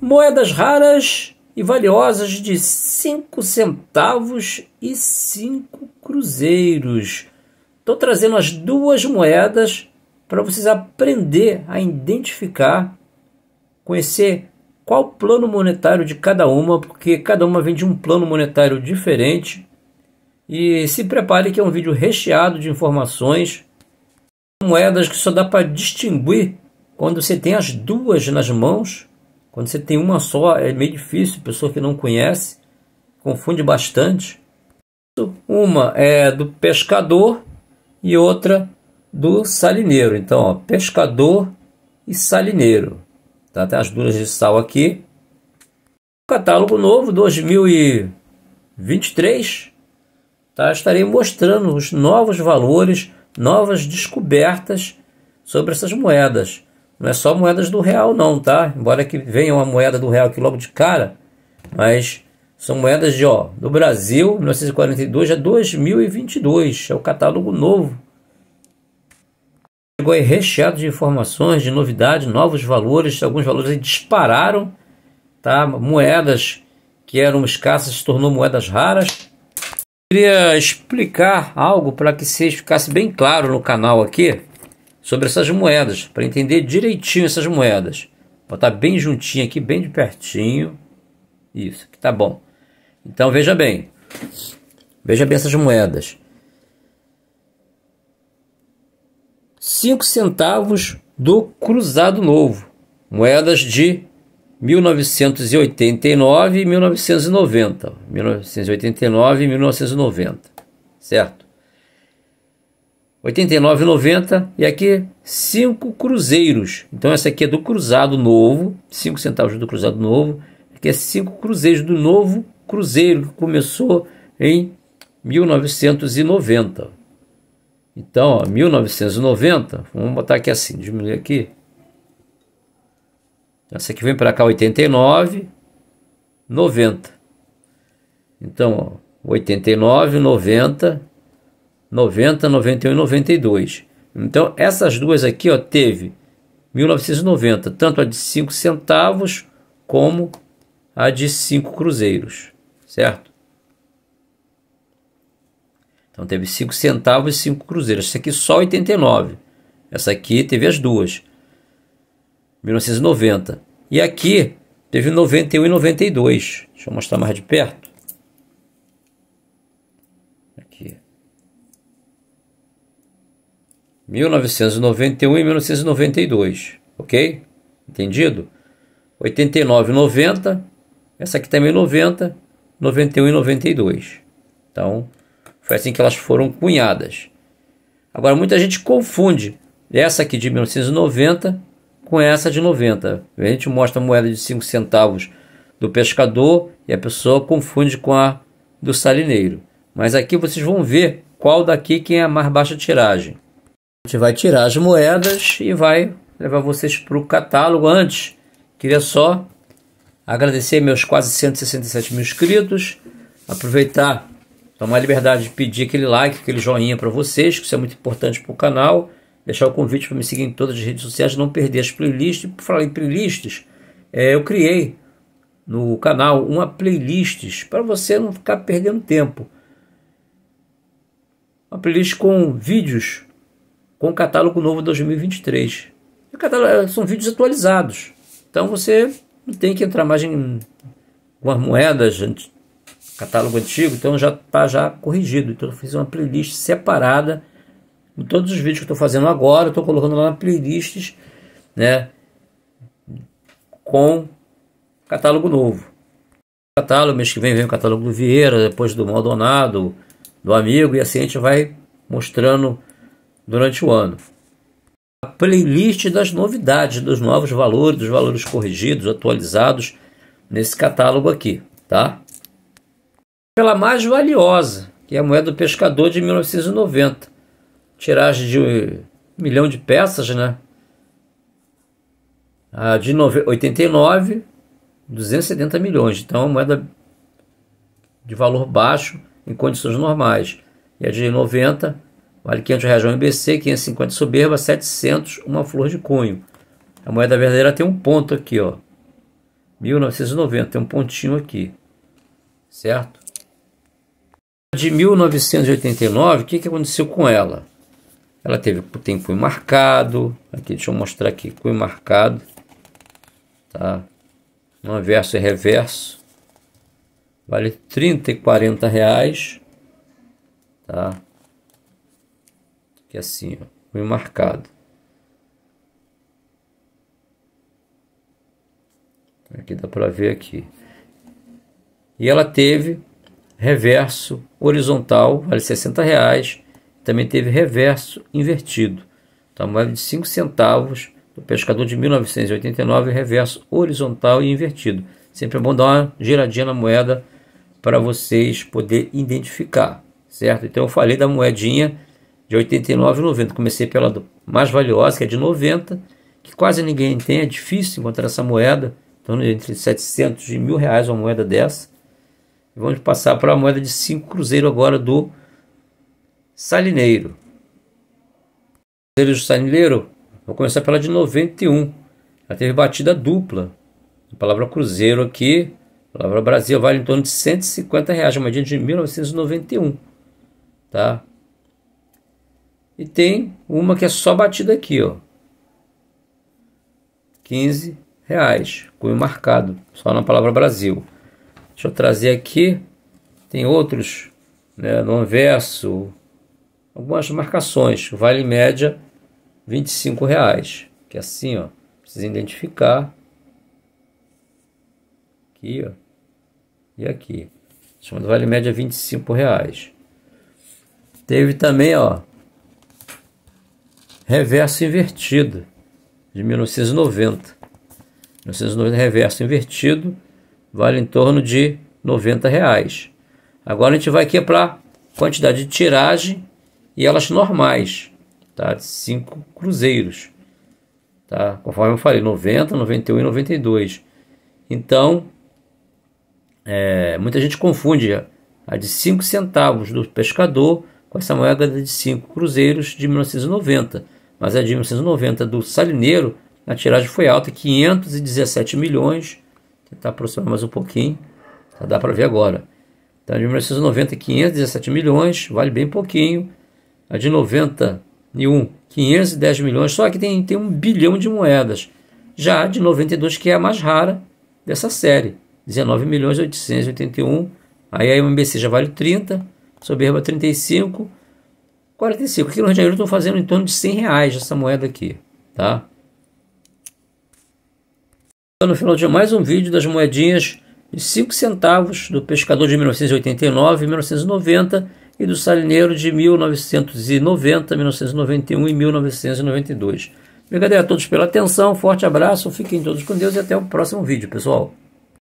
moedas raras e valiosas de 5 centavos e 5 cruzeiros. Estou trazendo as duas moedas para vocês aprender a identificar, conhecer qual plano monetário de cada uma, porque cada uma vem de um plano monetário diferente. E se prepare que é um vídeo recheado de informações, moedas que só dá para distinguir quando você tem as duas nas mãos quando você tem uma só, é meio difícil, pessoa que não conhece, confunde bastante. Uma é do pescador e outra do salineiro. Então, ó, pescador e salineiro. Tá? Tem as duras de sal aqui. Catálogo novo 2023. Tá? Estarei mostrando os novos valores, novas descobertas sobre essas moedas não é só moedas do real não, tá? Embora que venha uma moeda do real aqui logo de cara, mas são moedas de, ó, do Brasil, 1942 a 2022, é o catálogo novo. Chegou aí recheado de informações, de novidades, novos valores, alguns valores aí dispararam, tá? Moedas que eram escassas se tornou moedas raras. Queria explicar algo para que vocês ficasse bem claro no canal aqui sobre essas moedas, para entender direitinho essas moedas. Botar bem juntinho aqui, bem de pertinho. Isso, que tá bom. Então veja bem. Veja bem essas moedas. 5 centavos do Cruzado Novo. Moedas de 1989 e 1990. 1989 e 1990, certo? 89,90 e aqui 5 cruzeiros. Então essa aqui é do cruzado novo, 5 centavos do cruzado novo. Aqui é 5 cruzeiros do novo cruzeiro que começou em 1990. Então, ó, 1990, vamos botar aqui assim, diminuir aqui. Essa aqui vem para cá 89, 90. Então, ó, 89, 90 90, 91 e 92. Então essas duas aqui ó, teve 1990, tanto a de 5 centavos como a de 5 cruzeiros, certo? Então teve 5 centavos e 5 cruzeiros. Essa aqui só 89. Essa aqui teve as duas. 1990. E aqui teve 91 e 92. Deixa eu mostrar mais de perto. Aqui. 1991 e 1992, ok? Entendido? 89 90, essa aqui também 90, 91 e 92. Então, foi assim que elas foram cunhadas. Agora, muita gente confunde essa aqui de 1990 com essa de 90. A gente mostra a moeda de 5 centavos do pescador e a pessoa confunde com a do salineiro. Mas aqui vocês vão ver qual daqui que é a mais baixa tiragem. A gente vai tirar as moedas e vai levar vocês para o catálogo. Antes, queria só agradecer meus quase 167 mil inscritos, aproveitar, tomar a liberdade de pedir aquele like, aquele joinha para vocês, que isso é muito importante para o canal, deixar o convite para me seguir em todas as redes sociais, não perder as playlists. Por falar em playlists, é, eu criei no canal uma playlist para você não ficar perdendo tempo. Uma playlist com vídeos com o catálogo novo 2023. Catálogo, eh, são vídeos atualizados. Então você não tem que entrar mais em algumas moedas, catálogo antigo, então já está já corrigido. Então eu fiz uma playlist separada todos os vídeos que estou fazendo agora, estou colocando lá na playlists, né, com catálogo novo. Catálogo, mês que vem vem o catálogo do Vieira, depois do Maldonado, do Amigo, e assim a gente vai mostrando durante o ano. A playlist das novidades, dos novos valores, dos valores corrigidos, atualizados nesse catálogo aqui, tá? Pela mais valiosa, que é a moeda do pescador de 1990. Tiragem de um milhão de peças, né? A de 89, 270 milhões. Então, é a moeda de valor baixo em condições normais. E a de 90, Vale 500 reais um MBC, 550 soberba, 700 uma flor de cunho. A moeda verdadeira tem um ponto aqui, ó. 1990, tem um pontinho aqui. Certo? De 1989, o que, que aconteceu com ela? Ela teve, tem cunho marcado. Aqui, deixa eu mostrar aqui, cunho marcado. Tá? No anverso é e é reverso. Vale 30 e 40 reais. Tá? que é assim, ó, marcado. Aqui dá para ver aqui. E ela teve reverso horizontal, vale 60 reais. Também teve reverso invertido. Tá, então, vale de 5 centavos do pescador de 1989, reverso horizontal e invertido. Sempre é bom dar uma giradinha na moeda para vocês poder identificar, certo? Então eu falei da moedinha de 89 e 90. Comecei pela mais valiosa, que é de 90, que quase ninguém tem, é difícil encontrar essa moeda, então entre 700 e mil reais uma moeda dessa. Vamos passar para a moeda de 5 cruzeiro agora do Salineiro. Cruzeiro do Salineiro, vou começar pela de 91. Ela teve batida dupla. A palavra cruzeiro aqui, a palavra Brasil, vale em torno de 150 reais, uma moeda de 1991. Tá? E tem uma que é só batida aqui, ó. 15 reais, cunho marcado, só na palavra Brasil. Deixa eu trazer aqui, tem outros, né, no anverso, algumas marcações, vale média 25 reais, que é assim, ó, precisa identificar, aqui, ó, e aqui, chamado vale média 25 reais. Teve também, ó, Reverso Invertido, de 1990. 1990 reverso invertido vale em torno de 90 reais. Agora a gente vai aqui para quantidade de tiragem e elas normais, tá? De 5 cruzeiros, tá? Conforme eu falei, 90, 91 e 92. Então, é, muita gente confunde a de 5 centavos do pescador com essa moeda de 5 cruzeiros de 1990 mas a é de 1990 do Salineiro, a tiragem foi alta, 517 milhões, tentar aproximar mais um pouquinho, dá para ver agora. Então, a de 1990, 517 milhões, vale bem pouquinho. A de 91, 510 milhões, só que tem, tem um bilhão de moedas. Já a de 92, que é a mais rara dessa série, 19 milhões 881. Aí a MBC já vale 30, Soberba 35, 45 quilos de ouro estão fazendo em torno de 100 reais essa moeda aqui, tá? Então, no final de mais um vídeo das moedinhas de 5 centavos do pescador de 1989 1990 e do salineiro de 1990, 1991 e 1992. Obrigado a todos pela atenção, forte abraço, fiquem todos com Deus e até o próximo vídeo, pessoal.